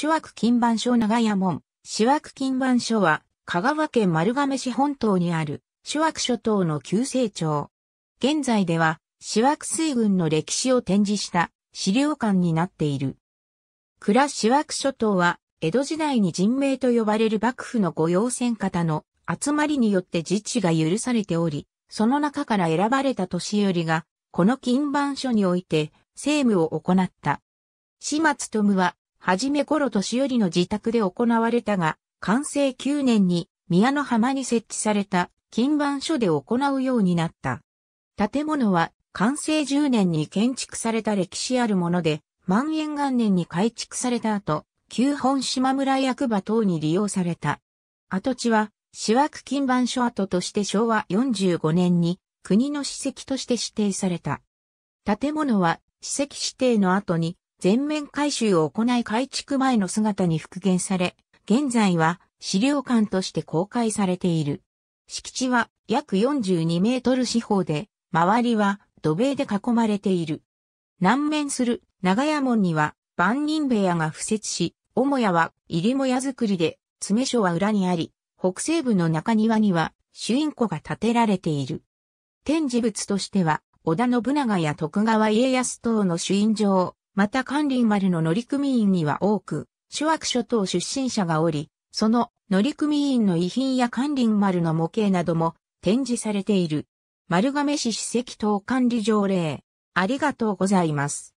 主枠金番所長屋門。主枠金番所は、香川県丸亀市本島にある、主枠諸島の旧成長。現在では、主枠水軍の歴史を展示した資料館になっている。倉主枠諸島は、江戸時代に人名と呼ばれる幕府の御用船方の集まりによって自治が許されており、その中から選ばれた年寄りが、この金番所において、政務を行った。始末とむは、はじめ頃年寄りの自宅で行われたが、完成9年に宮の浜に設置された金板書で行うようになった。建物は完成10年に建築された歴史あるもので、万円元年に改築された後、旧本島村役場等に利用された。跡地は、市枠金板書跡として昭和45年に国の史跡として指定された。建物は史跡指定の後に全面改修を行い改築前の姿に復元され、現在は資料館として公開されている。敷地は約42メートル四方で、周りは土塀で囲まれている。南面する長屋門には万人部屋が付設し、母屋は入り母屋作りで、詰所は裏にあり、北西部の中庭には主因庫が建てられている。展示物としては、織田信長や徳川家康等の朱印状、また関林丸の乗組員には多く、諸悪諸島出身者がおり、その乗組員の遺品や関林丸の模型なども展示されている。丸亀市史跡等管理条例。ありがとうございます。